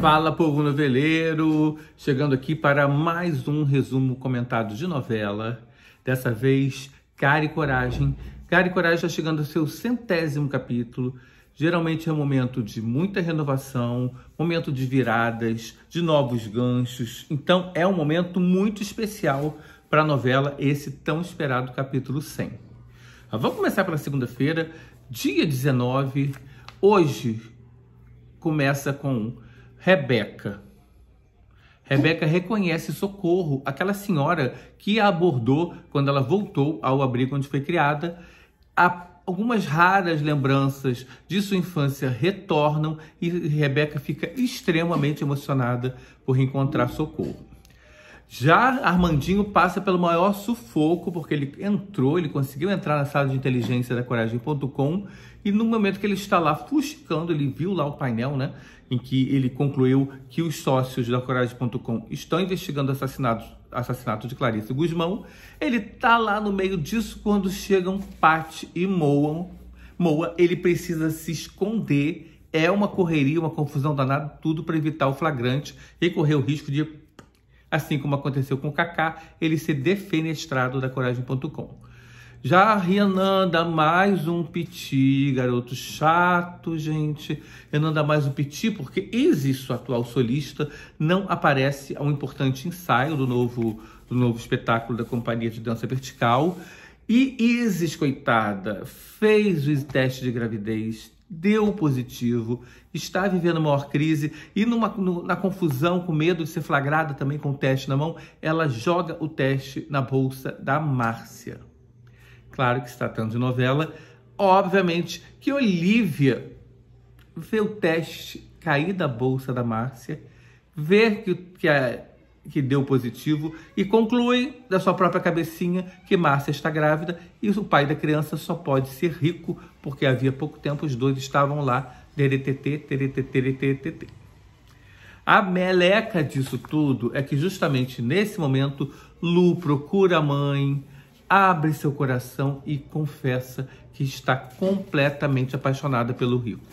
Fala povo noveleiro, chegando aqui para mais um resumo comentado de novela, dessa vez Cara e Coragem. Cara e Coragem está chegando ao seu centésimo capítulo, geralmente é um momento de muita renovação, momento de viradas, de novos ganchos, então é um momento muito especial para a novela, esse tão esperado capítulo 100. Ah, vamos começar pela segunda-feira, dia 19, hoje começa com Rebeca. Rebeca reconhece Socorro, aquela senhora que a abordou quando ela voltou ao abrigo onde foi criada. algumas raras lembranças de sua infância retornam e Rebeca fica extremamente emocionada por reencontrar Socorro. Já Armandinho passa pelo maior sufoco, porque ele entrou, ele conseguiu entrar na sala de inteligência da coragem.com e no momento que ele está lá fuscando, ele viu lá o painel, né? Em que ele concluiu que os sócios da coragem.com estão investigando assassinatos, assassinato de Clarice Guzmão. Ele tá lá no meio disso quando chegam Pat e Moa. Moa, ele precisa se esconder. É uma correria, uma confusão danada, tudo para evitar o flagrante e correr o risco de Assim como aconteceu com o Kaká, ele se defenestrado da coragem.com. Já a Renan dá mais um piti, garoto chato, gente. Renan dá mais um piti porque Isis, o atual solista, não aparece a um importante ensaio do novo, do novo espetáculo da Companhia de Dança Vertical. E Isis, coitada, fez o teste de gravidez, deu positivo, está vivendo uma maior crise e numa, no, na confusão, com medo de ser flagrada também com o teste na mão, ela joga o teste na bolsa da Márcia. Claro que se tratando de novela, obviamente que Olivia vê o teste cair da bolsa da Márcia, ver que, que a que deu positivo e concluem da sua própria cabecinha que Márcia está grávida e o pai da criança só pode ser rico, porque havia pouco tempo os dois estavam lá, A meleca disso tudo é que justamente nesse momento Lu procura a mãe, abre seu coração e confessa que está completamente apaixonada pelo rico.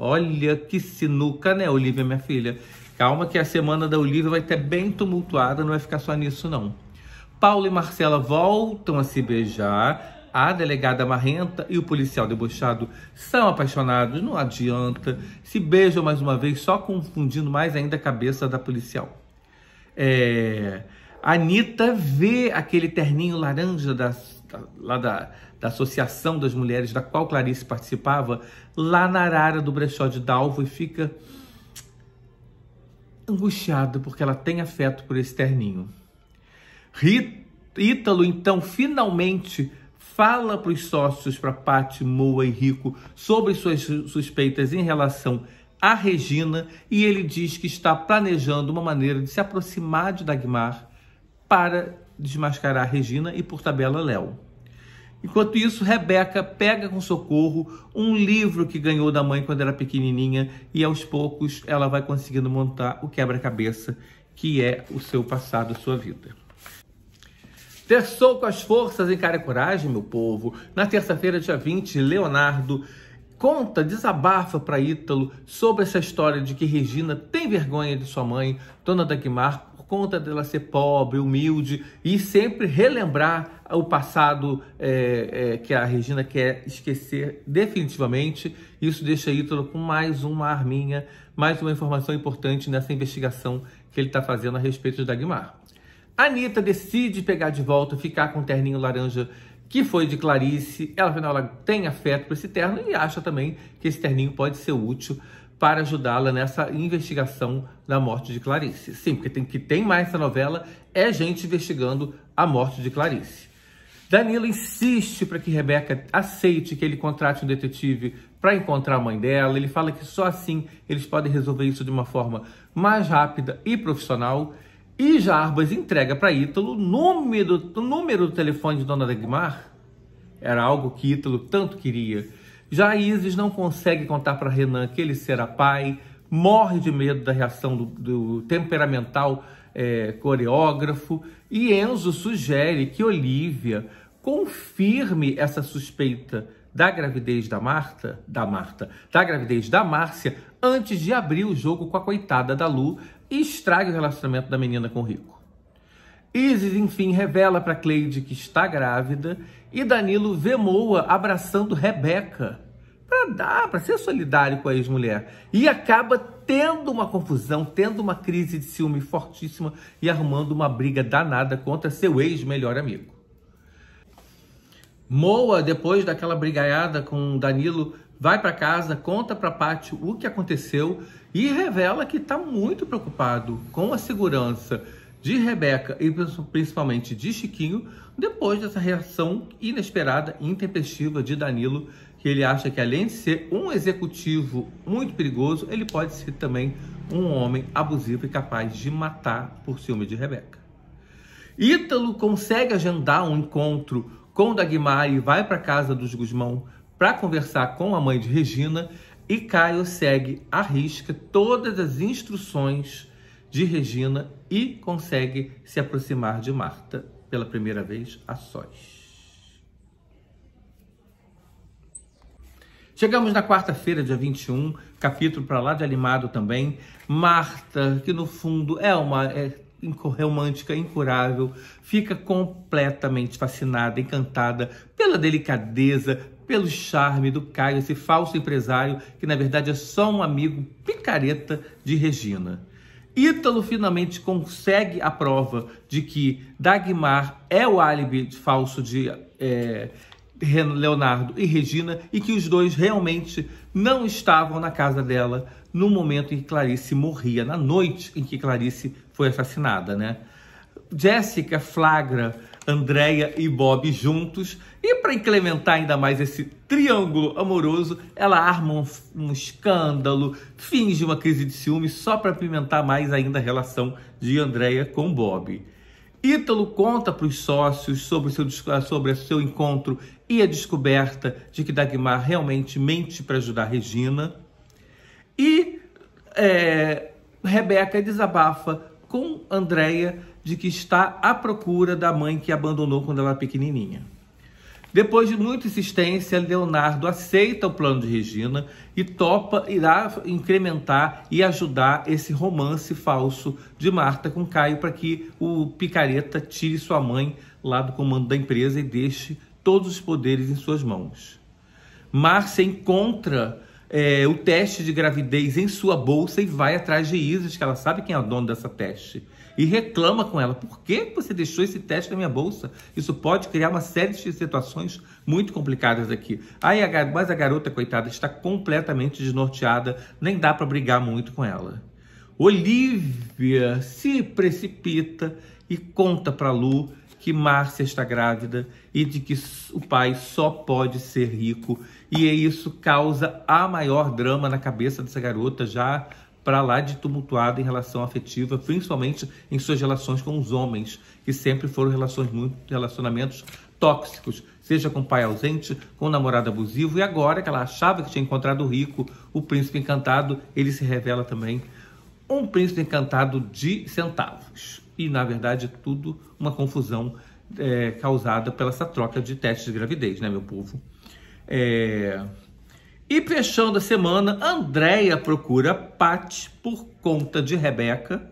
Olha que sinuca, né, Olivia, minha filha? Calma que a semana da Olivia vai estar bem tumultuada, não vai ficar só nisso não. Paulo e Marcela voltam a se beijar. A delegada marrenta e o policial debochado são apaixonados, não adianta. Se beijam mais uma vez, só confundindo mais ainda a cabeça da policial. É... Anitta vê aquele terninho laranja da, lá da, da Associação das Mulheres, da qual Clarice participava, lá na arara do brechó de Dalvo e fica angustiado porque ela tem afeto por esse terninho. Ítalo, então, finalmente fala para os sócios, para Pate, Moa e Rico, sobre suas suspeitas em relação a Regina e ele diz que está planejando uma maneira de se aproximar de Dagmar para desmascarar a Regina e, por tabela, Léo. Enquanto isso, Rebeca pega com socorro um livro que ganhou da mãe quando era pequenininha e aos poucos ela vai conseguindo montar o quebra-cabeça que é o seu passado, sua vida. Terçou com as forças, encara a coragem, meu povo. Na terça-feira, dia 20, Leonardo conta, desabafa para Ítalo sobre essa história de que Regina tem vergonha de sua mãe, Dona Dagmar, conta dela ser pobre, humilde e sempre relembrar o passado é, é, que a Regina quer esquecer definitivamente. Isso deixa Ítalo com mais uma arminha, mais uma informação importante nessa investigação que ele está fazendo a respeito de Dagmar. Anitta decide pegar de volta, ficar com o terninho laranja que foi de Clarice. Ela, afinal, ela tem afeto por esse terno e acha também que esse terninho pode ser útil para ajudá-la nessa investigação da morte de Clarice. Sim, porque tem que tem mais essa novela é gente investigando a morte de Clarice. Danilo insiste para que Rebeca aceite que ele contrate um detetive para encontrar a mãe dela. Ele fala que só assim eles podem resolver isso de uma forma mais rápida e profissional. E Jarbas entrega para Ítalo o número, o número do telefone de Dona Dagmar. Era algo que Ítalo tanto queria. Jaízes não consegue contar para Renan que ele será pai, morre de medo da reação do, do temperamental é, coreógrafo, e Enzo sugere que Olivia confirme essa suspeita da gravidez da Marta, da Marta, da gravidez da Márcia, antes de abrir o jogo com a coitada da Lu e estrague o relacionamento da menina com o Rico. Isis, enfim, revela para Cleide que está grávida e Danilo vê Moa abraçando Rebeca para dar, para ser solidário com a ex-mulher. E acaba tendo uma confusão, tendo uma crise de ciúme fortíssima e arrumando uma briga danada contra seu ex-melhor amigo. Moa, depois daquela brigaiada com Danilo, vai para casa, conta para Pátio o que aconteceu e revela que está muito preocupado com a segurança de Rebeca e principalmente de Chiquinho, depois dessa reação inesperada e intempestiva de Danilo, que ele acha que além de ser um executivo muito perigoso, ele pode ser também um homem abusivo e capaz de matar por ciúme de Rebeca. Ítalo consegue agendar um encontro com Dagmar e vai para casa dos Gusmão para conversar com a mãe de Regina e Caio segue à risca todas as instruções de Regina e consegue se aproximar de Marta pela primeira vez a sós. Chegamos na quarta-feira, dia 21, capítulo para lá de animado também. Marta, que no fundo é uma é romântica incurável, fica completamente fascinada, encantada pela delicadeza, pelo charme do Caio, esse falso empresário que na verdade é só um amigo picareta de Regina. Ítalo finalmente consegue a prova de que Dagmar é o álibi falso de é, Leonardo e Regina e que os dois realmente não estavam na casa dela no momento em que Clarice morria, na noite em que Clarice foi assassinada, né? Jéssica flagra Andréia e Bob juntos. E para incrementar ainda mais esse triângulo amoroso, ela arma um, um escândalo, finge uma crise de ciúme só para pimentar mais ainda a relação de Andréia com Bob. Ítalo conta para os sócios sobre o seu, sobre seu encontro e a descoberta de que Dagmar realmente mente para ajudar Regina. E é, Rebeca desabafa com Andréia de que está à procura da mãe que abandonou quando ela era pequenininha. Depois de muita insistência, Leonardo aceita o plano de Regina e topa irá incrementar e ajudar esse romance falso de Marta com Caio para que o picareta tire sua mãe lá do comando da empresa e deixe todos os poderes em suas mãos. Márcia encontra é, o teste de gravidez em sua bolsa e vai atrás de Isis, que ela sabe quem é o dono dessa teste. E reclama com ela: por que você deixou esse teste na minha bolsa? Isso pode criar uma série de situações muito complicadas aqui. Aí a, mas a garota, coitada, está completamente desnorteada, nem dá para brigar muito com ela. Olivia se precipita e conta para Lu que Márcia está grávida e de que o pai só pode ser rico. E isso causa a maior drama na cabeça dessa garota já para lá de tumultuada em relação afetiva, principalmente em suas relações com os homens, que sempre foram relações muito relacionamentos tóxicos, seja com o pai ausente, com o namorado abusivo, e agora que ela achava que tinha encontrado o rico, o príncipe encantado, ele se revela também um príncipe encantado de centavos e, na verdade, tudo uma confusão é, causada pela essa troca de testes de gravidez, né, meu povo? É... E fechando a semana, Andréia procura Pat por conta de Rebeca,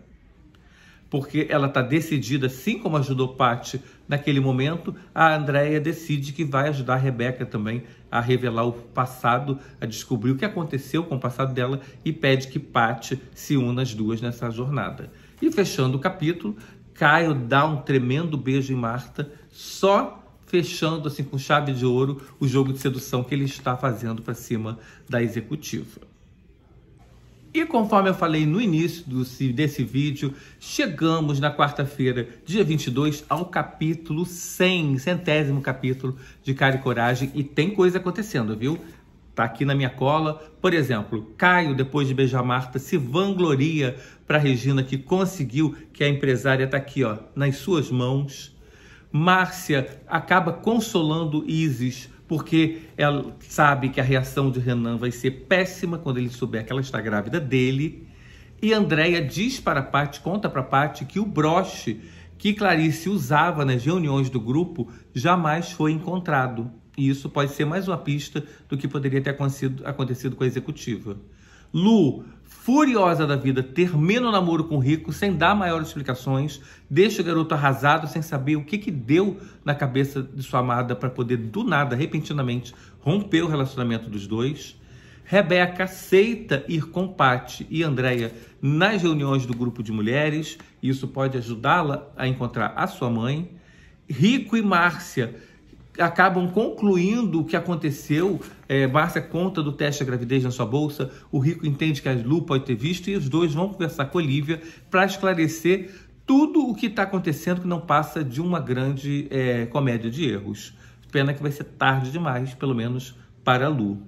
porque ela está decidida, assim como ajudou Pat naquele momento, a Andréia decide que vai ajudar a Rebeca também a revelar o passado, a descobrir o que aconteceu com o passado dela e pede que Pat se una as duas nessa jornada. E fechando o capítulo, Caio dá um tremendo beijo em Marta, só fechando assim com chave de ouro o jogo de sedução que ele está fazendo para cima da executiva. E conforme eu falei no início do, desse vídeo, chegamos na quarta-feira, dia 22, ao capítulo 100, centésimo capítulo de Cara e Coragem, e tem coisa acontecendo, viu? Está aqui na minha cola. Por exemplo, Caio, depois de beijar Marta, se vangloria para Regina que conseguiu que a empresária está aqui, ó, nas suas mãos. Márcia acaba consolando Isis porque ela sabe que a reação de Renan vai ser péssima quando ele souber que ela está grávida dele. E Andréia diz para Paty, conta para Paty que o broche que Clarice usava nas reuniões do grupo jamais foi encontrado. E isso pode ser mais uma pista do que poderia ter acontecido, acontecido com a executiva. Lu, furiosa da vida, termina o namoro com o Rico sem dar maiores explicações, deixa o garoto arrasado sem saber o que, que deu na cabeça de sua amada para poder, do nada, repentinamente, romper o relacionamento dos dois. Rebeca aceita ir com Paty e Andréia nas reuniões do grupo de mulheres, isso pode ajudá-la a encontrar a sua mãe. Rico e Márcia acabam concluindo o que aconteceu. É, Márcia conta do teste da gravidez na sua bolsa, o rico entende que a Lu pode ter visto, e os dois vão conversar com Olivia para esclarecer tudo o que está acontecendo que não passa de uma grande é, comédia de erros. Pena que vai ser tarde demais, pelo menos para a Lu.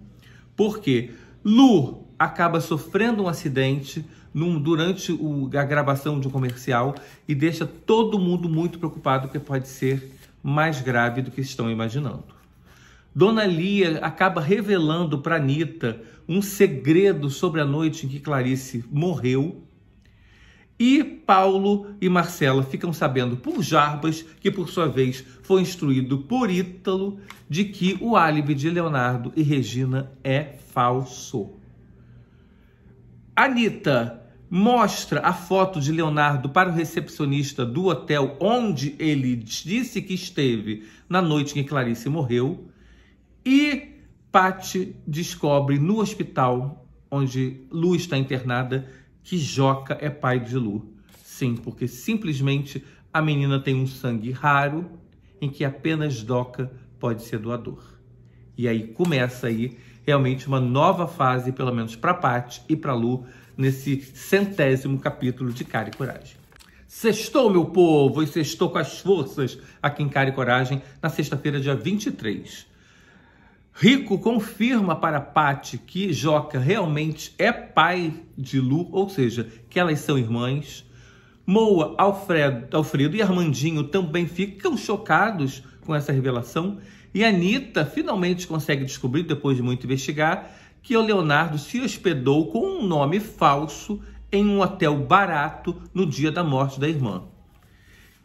Por quê? Lu acaba sofrendo um acidente num, durante o, a gravação de um comercial e deixa todo mundo muito preocupado, que pode ser mais grave do que estão imaginando. Dona Lia acaba revelando para Anitta um segredo sobre a noite em que Clarice morreu. E Paulo e Marcela ficam sabendo por Jarbas, que por sua vez foi instruído por Ítalo, de que o álibi de Leonardo e Regina é falso. Anitta mostra a foto de Leonardo para o recepcionista do hotel onde ele disse que esteve na noite em que Clarice morreu e Patti descobre no hospital onde Lu está internada que Joca é pai de Lu. Sim, porque simplesmente a menina tem um sangue raro em que apenas Doca pode ser doador. E aí começa aí realmente uma nova fase, pelo menos para Pat e para Lu, nesse centésimo capítulo de Cara e Coragem. Sextou, meu povo, e sextou com as forças aqui em Cara e Coragem, na sexta-feira, dia 23. Rico confirma para Pat que Joca realmente é pai de Lu, ou seja, que elas são irmãs. Moa, Alfredo, Alfredo e Armandinho também ficam chocados com essa revelação e Anitta finalmente consegue descobrir, depois de muito investigar, que o Leonardo se hospedou com um nome falso em um hotel barato no dia da morte da irmã.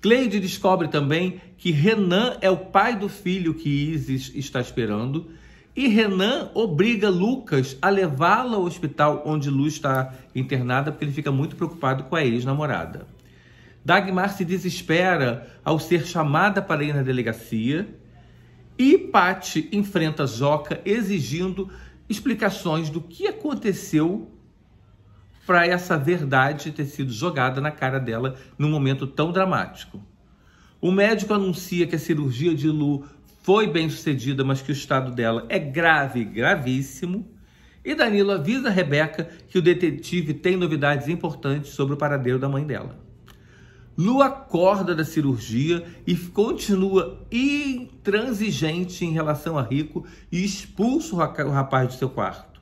Cleide descobre também que Renan é o pai do filho que Isis está esperando e Renan obriga Lucas a levá-la ao hospital onde Lu está internada porque ele fica muito preocupado com a ex-namorada. Dagmar se desespera ao ser chamada para ir na delegacia e Pati enfrenta Zoca exigindo explicações do que aconteceu para essa verdade ter sido jogada na cara dela num momento tão dramático. O médico anuncia que a cirurgia de Lu foi bem sucedida, mas que o estado dela é grave, gravíssimo. E Danilo avisa a Rebeca que o detetive tem novidades importantes sobre o paradeiro da mãe dela. Lu acorda da cirurgia e continua intransigente em relação a Rico e expulsa o rapaz do seu quarto.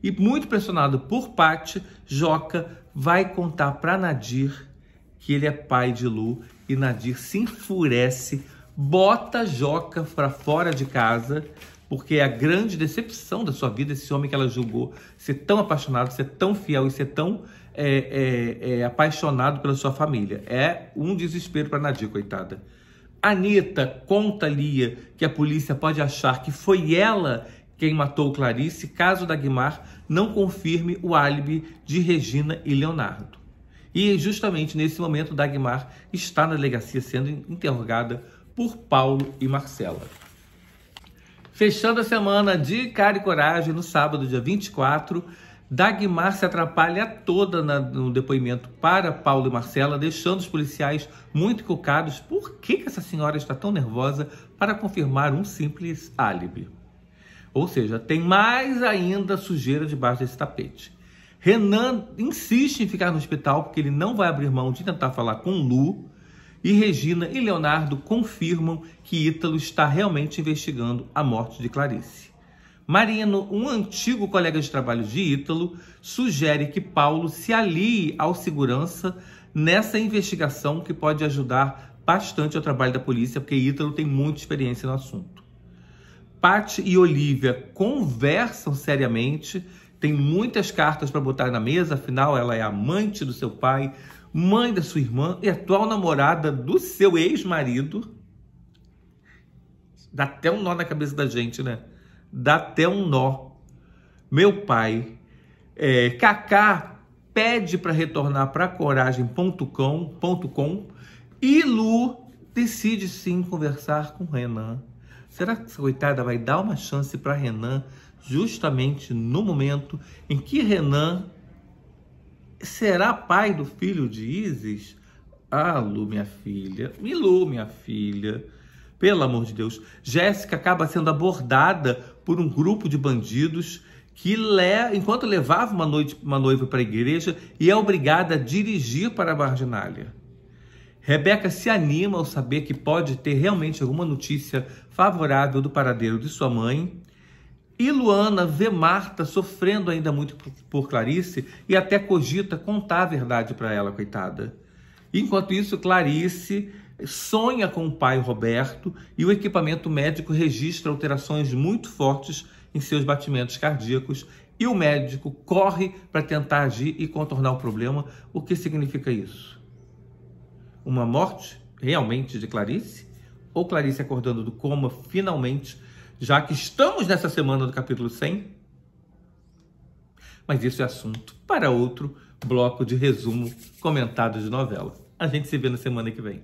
E muito pressionado por Pat, Joca vai contar para Nadir que ele é pai de Lu e Nadir se enfurece, bota Joca para fora de casa, porque é a grande decepção da sua vida esse homem que ela julgou ser tão apaixonado, ser tão fiel e ser tão é, é, é, apaixonado pela sua família. É um desespero para Nadir, coitada. Anitta conta Lia que a polícia pode achar que foi ela quem matou Clarice caso Dagmar não confirme o álibi de Regina e Leonardo. E justamente nesse momento, Dagmar está na delegacia sendo interrogada por Paulo e Marcela. Fechando a semana de cara e coragem, no sábado, dia 24, Dagmar se atrapalha toda na, no depoimento para Paulo e Marcela, deixando os policiais muito cocados. Por que, que essa senhora está tão nervosa para confirmar um simples álibi? Ou seja, tem mais ainda sujeira debaixo desse tapete. Renan insiste em ficar no hospital porque ele não vai abrir mão de tentar falar com Lu. E Regina e Leonardo confirmam que Ítalo está realmente investigando a morte de Clarice. Marino, um antigo colega de trabalho de Ítalo, sugere que Paulo se alie ao segurança nessa investigação que pode ajudar bastante ao trabalho da polícia, porque Ítalo tem muita experiência no assunto. Paty e Olivia conversam seriamente, tem muitas cartas para botar na mesa, afinal ela é amante do seu pai, mãe da sua irmã e atual namorada do seu ex-marido. Dá até um nó na cabeça da gente, né? dá até um nó. Meu pai, é, Kaká pede para retornar para coragem.com e Lu decide sim conversar com Renan. Será que essa coitada vai dar uma chance para Renan justamente no momento em que Renan será pai do filho de Isis? Ah, Lu, minha filha. Milu, minha filha. Pelo amor de Deus, Jéssica acaba sendo abordada por um grupo de bandidos que, le... enquanto levava uma, noite... uma noiva para a igreja, e é obrigada a dirigir para a marginália. Rebeca se anima ao saber que pode ter realmente alguma notícia favorável do paradeiro de sua mãe. E Luana vê Marta sofrendo ainda muito por Clarice e até cogita contar a verdade para ela, coitada. Enquanto isso, Clarice sonha com o pai Roberto e o equipamento médico registra alterações muito fortes em seus batimentos cardíacos e o médico corre para tentar agir e contornar o problema. O que significa isso? Uma morte realmente de Clarice? Ou Clarice acordando do coma finalmente, já que estamos nessa semana do capítulo 100? Mas isso é assunto para outro bloco de resumo comentado de novela. A gente se vê na semana que vem.